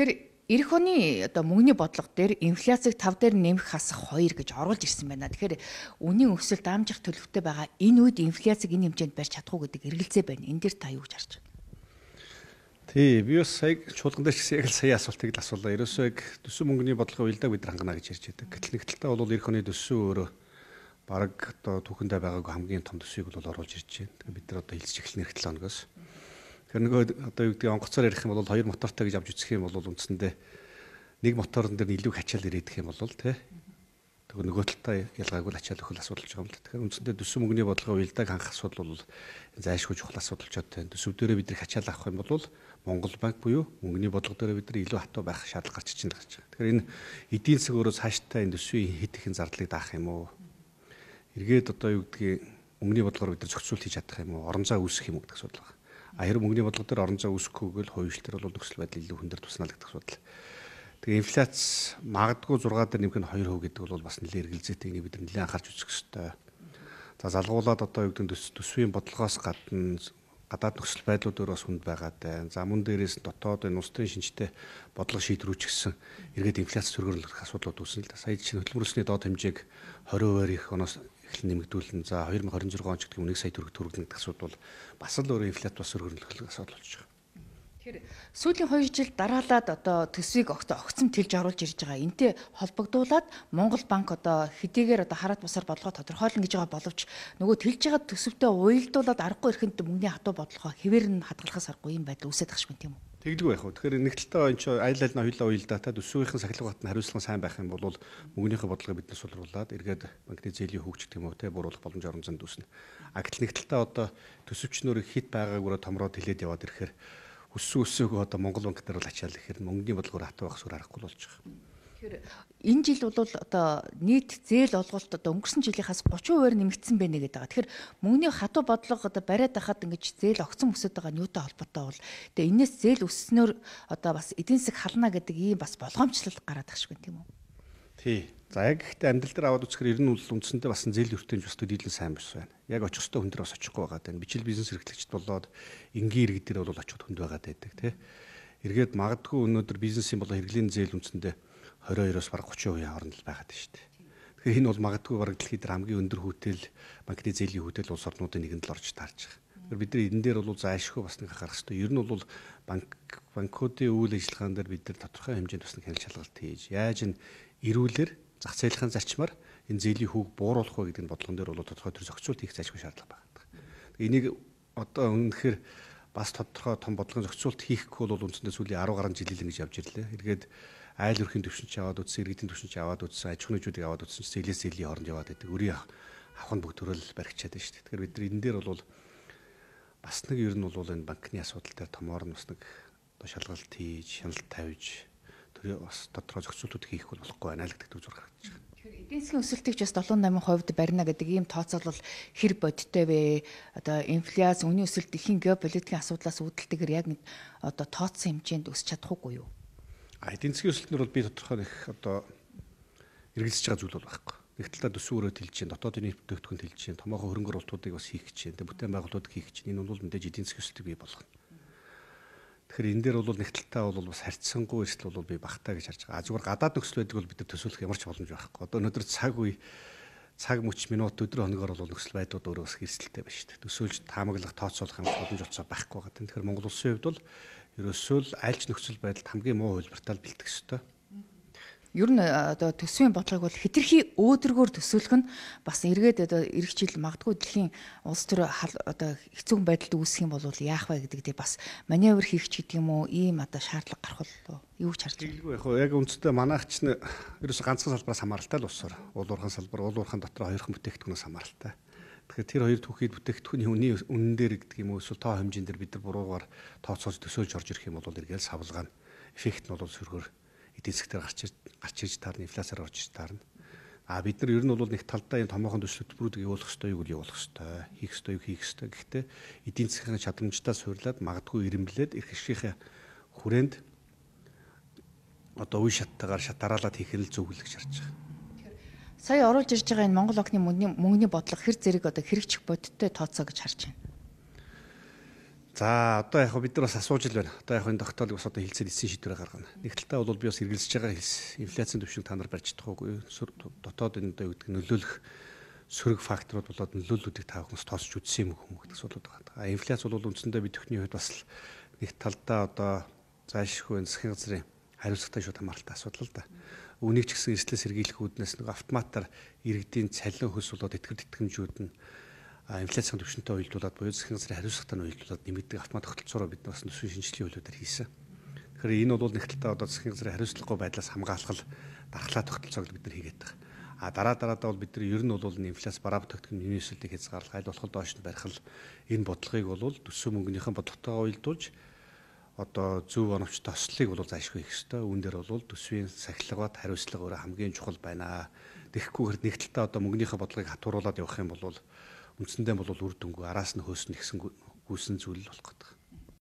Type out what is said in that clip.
Тэгэхээр Ирэх оны одоо мөнгөний бодлого дээр инфляцийг 5 дээр нэмэх хасах 2 гэж оруулж ирсэн байна. Тэгэхээр үнийн өсөл дамжих төлөвтэй байгаа энэ үед инфляцийг энэ хэмжээнд барьж чадах уу гэдэг эргэлзээ байна. Энэ дээр та юу гэж харж байна? Тий, би бас сая чуулган дээр гэсэн яг л сая асуултыг л асуулаа. Ерөөсөө яг төсөв мөнгөний бодлогын уялдааг бид хангана гэж ярьж байдаг. Гэтэл нэг талтаа бол ирэх оны төсөв өөрөө бараг одоо түүхэндээ байгааг хамгийн том төсвийг бол оруулж ирж байна. Тэгээ бид нар одоо хилсч эхлэх нэг 7 оноос. Mm -hmm. Тэгэхээр нөгөө одоо юу гэдэг онгоцоор ярих юм бол хоёр мотортой гэж авч үзэх юм бол үндсэндээ нэг моторн дээр илүү хачаал ирээдэх юм бол тэ тэгээ нөгөө талтай ялгаагүй ачаал өхөл асуудалж байгаа юм л. Тэгэхээр үндсэндээ дүсм мөнгөний бодлого уйлдаг анх асуудал бол зайлшгүй чухал асуудалж байна. Дүсв дээрээ бид нэг хачаал авах юм бол Монгол банк буюу мөнгөний бодлого дээрээ бид нар илүү хатуу байх шаардлага гарч ичнэ гэж байгаа. Тэгэхээр энэ эдийн засаг өөрөө цааштай энэ төсвийн хэд ихэн зардлыг даах юм уу? Эргээд одоо юу гэдгийг мөнгөний бодлогоор бид нар зохицуулт хийж чадах юм уу? Орон зай үүсгэх юм уу гэдэг асуудал байна. А хэрэг мөнгөний бодлого дээр орон зай үүсэхгүйгээл хувьшил төр бол нөхцөл байдал илүү хүндэр туснаа гэдэг асуудал. Тэгээ инфляц магадгүй 6 дээр нэмэх нь 2% гэдэг бол бас нэлээд эргэлзээтэй нэг бид нэлээд анхаарч үзэх хэрэгтэй. За залгуулаад одоо юу гэдэг нь төсвийн бодлогоос гадна гадаад нөхцөл байдлууд өөр бас хүнд байгаад байна. За мөн дээрээс дотоод энэ улсын шинжтэй бодлого шийдрүүчсэн эргээд инфляц зөргөрлөх асуудлууд үүснэ л да. Сая чинь хөдөлмөрсний доод хэмжээг 20% их оноос эхлэн нэмэгдүүлэн за 2026 он ч гэдэг үнэс сая төгрөг төгрөгнө гэдэг асуудал бол бас л өөрөө инфляци бас хөрөнгөлөх асуудал болж байгаа. Тэгэхээр сүүлийн 2 жил дараалаад одоо төсвийг огт огцом тэлж оруулж ирж байгаа. Энтэй холбогдуулаад Монгол банк одоо хэдийгээр одоо хараат бусаар бодлого тодорхойлно гэж байгаа боловч нөгөө тэлж байгаа төсөвтэй уялдуулаад аргагүй ирэхэд мөнгөний хатуу бодлогоо хэвээр нь хадгалахаас аргагүй юм байдал үүсээд тахшгүй юм тийм үү? Тэглгүй байх уу. Тэгэхээр нэг талдаа энэ чинь айл аль нь хоёулаа уялдаатаад өсвөхийн сахилга батны хариуцлага сайн байх юм бол мөнгөнийхөө бодлогыг бид нас сулруулад эргээд банкны зээлийн хөвч гэх юм уу те бууруулах боломж орон занд үүснэ. А гэтэл нэг талдаа одоо төсөвчнөр хит байгааг өөрөө томроод хилээд яваад ирэхээр өссөн өсөөгөө одоо Монгол банк дээр бол ачаал ихээр мөнгөний бодлогоор хатуу байх сүр харахгүй болж байгаа. Тэгэхээр энэ жил бол одоо нийт зээл олголт одоо өнгөрсөн жилийнхаас 30%-аар нэмэгдсэн байна гэдэг байгаа. Тэгэхээр мөнгөний хатуу бодлого одоо бариад байхад ингэж зээл огцон өсөд байгаа нь юутай холбоотой бол тэгээ энэс зээл өсснөөр одоо бас эдийн засаг хална гэдэг ийм бас болгоомжлол гараад ахшгүй тийм үү? Тий. За яг гэхдээ амьдрал дээр аваад үзэхээр ер нь үл үндсэндээ бас зээл ертөнц бас төдийлэн сайн байсан байна. Яг очихстой хүн дээр бас очихгүй байгаа даа. Бичил бизнес эрхлэгчд болоод энгийн иргэд дээр бол очихд хүнд байгаад байдаг тий. Эргээд магадгүй өнөөдөр бизнесийн болоо хэрэглийн зээл үндсэндээ 22-оос бараг 30% хооронд л байгаад байна шүү дээ. Тэгэхээр энэ бол магадгүй бараг дэлхийд хамгийн өндөр хүүтэл магнезилийн хүүтэл улс орнуудын нэгэнд л орж таарч байгаа. Бид нар энэ дээр бол заашгүй бас нэг анхаарах хэрэгтэй. Ер нь бол банк банкуудын үйл ажиллагаан дээр бид нар тодорхой хэмжээнд бас нэг хяналт шалгалт хийж яаж н ирүүлэр зах зээлхэн зарчмаар энэ зээлийн хүүг бууруулах вэ гэдэг нь бодлогон дээр бол тодорхой төр зохицуулт хийх заашгүй шаардлага байна. Энийг одоо үнэхээр бас тодорхой том бодлогын зохицуулт хийхгүй бол үндсэндээ сүүлийн 10 гаруй жилийн ингэж явж ирлээ. Эргээд айл өрхийн төвшинч аваад үтсэн, иргэдийн төвшинч аваад үтсэн, аж ахуйн нэгжүүдийг аваад үтсэн чинь зээлээс зээлийн хооронд яваад байдаг. Өрийн авах нь бүгд төрөл баригчаад байна шүү дээ. Тэгэхээр бид нар энэ дээр бол бас нэг ер нь бол энэ банкны асуудал дээр томоор нь бас нэг одоо шалгалт хийж, хяналт тавьж тэр бас тодорхой зохицуултууд хийх бол болохгүй байна л гэдэг зүг зураг гарч байна эдийн засгийн өсөлтийг ч бас 7-8% барина гэдэг ийм тооцоол бол хэр бодиттой вэ? Одоо инфляц, үнийн өсөлт ихийн геополитикийн асуудлаас үүдэлтэйгээр яг одоо тооцсон хэмжээнд өсч чадахгүй юу? А эдийн засгийн өсөлтнөр бол би тодорхой их одоо эргэлзэж байгаа зүйл бол байхгүй. Нэг талаа төсөв өрөөд хэлж чинь, дотоодын нийт бүтээгдэхүүн хэлж чинь, томоохон хөрөнгө оруулалтуудыг бас хийх гэж чинь, бүтээн байгуулалтуудыг хийх чинь. Энэ бол мэдээж эдийн засгийн өсөлтийг бий болгоно. Тэгэхээр энэ дээр бол нэгдэлтаа бол бас харьцсангүй эсвэл бол би багтаа гэж харж байгаа. А зүгээр гадаад нөхцөл байдгийг бол бид нар төсөөлөх ямар ч боломж байхгүй. Одоо өнөөдөр цаг үе цаг мөч минут өдөр хоногор бол нөхцөл байдлууд өөрөөс эрсдэлтэй байна шүү дээ. Төсөөлж таамаглах, тооцоолох юм боломж олцоо байхгүй байгаа. Тэгэхээр Монгол улсын хувьд бол ерөөсөө л альч нөхцөл байдалд хамгийн муу хөлбөртэй бэлтгэх ёстой ер нь одоо төсвийн бодлогыг бол хэтэрхий өөдрөгөр төсөөлөх нь бас эргээд одоо ирэх жил магадгүй дэлхийн улс төр одоо хэцүү байдалд үүсэх юм бол яах вэ гэдэг дээр бас маневр хийх ч гэдэг юм уу ийм одоо шаардлага гарах боллоо юу ч харж байна. Яг яг үндсэндээ манайхч нь ерөөсө ганцхан салбараас хамааралтай л усвар. Уулуурхан салбар, уулуурхан дотор хоёрхан бүтээгдэхүүнээс хамааралтай. Тэгэхээр тэр хоёр түүхийг бүтээгдэхүүний үнийн үнэн дээр гэдэг юм уу эсвэл тоо хэмжээнд дээр бид нар буруугаар тооцоож төсөөлж орж ирэх юм бол эргээл савлгаа эффект нь бол сөргөр эдийн засгаар гарч гарч ирж таарна, инфляцаар орж ирж таарна. А бид нар ер нь бол нэг талдаа юм томоохон төсөл хөтөлбөрүүдийг явуулах ёстой юу гэж явуулах ёстой, хийх ёстой юу хийх ёстой. Гэхдээ эдийн засгийн чадамжтаа суурлаад магадгүй ирэмблээд их хэшийнхээ хүрээнд одоо үе шаттайгаар шатараалаад хийх нь зөвлөх шаарч байгаа. Сая оруулж ирж байгаа энэ Монгол окны мөнгөний мөнгөний бодлого хэр зэрэг одоо хэрэгжих бодиттой тооцоо гэж харж байна. За одоо яг бид нар бас асууж л байна. Одоо яг энэ тогтоолыг бас одоо хилцээр эцсийн шийдвэрээр гаргана. Нэг талтаа бол би бас эргэлзэж байгаа хэлс. Инфляцийн түвшинг та нар барьж чадахгүй. Дотоод энэ одоо юу гэдэг нөлөөлөх сөрөг факторууд болоод нөлөөллүүдийг та хүмүүс тоосч үзсэн юм хүмүүс гэдэг асуудал байгаа. А инфляц бол үндсэндээ бид төхний хувьд бас л нэг талдаа одоо заашгүй засгийн газрын хариуцлагатай шууд хамааралтай асуудал л да. Үнийг ч гэсэн эрслээс сэргийлэх үүднээс нэг автоматар иргэдийн цалин хөс болоод итгэр тэтгэмжүүд нь инфляцийн түвшинтэй уялдуулаад буюу засгийн газрын хариуцлагатай уялдуулаад нэмэгдэх автомат тогтолцоороо бид бас төсвийн шинжилгээ хуулиудаар хийсэн. Тэгэхээр энэ бол нэгтэлтэй одоо засгийн газрын хариуцлагагүй байдлаас хамгаалахад дархлаа тогтолцоог бид нар хийгээд байгаа. А дараа дараадаа бол бид нар ер нь бол инфляц бараа бүтээгдэхүүн нэмэлтийг хязгаарлах аль болох доош нь барих энэ бодлогыг бол төсөв мөнгөнийхэн бодлоготойгоо уялдуулж одоо зөв оновч тослыг бол заашгүй их хэвээр үүн дээр бол төсвийн сахилга бат хариуцлага өөрөө хамгийн чухал байна. Тэгэхгүйгээр нэгдэлтэй одоо мөнгөнийхөө бодлогыг хатууруулад явах юм бол үндсэндээ бол үр дүнгүй араас нь хөөснө гэсэн гүйсэн зүйл болох гэдэг.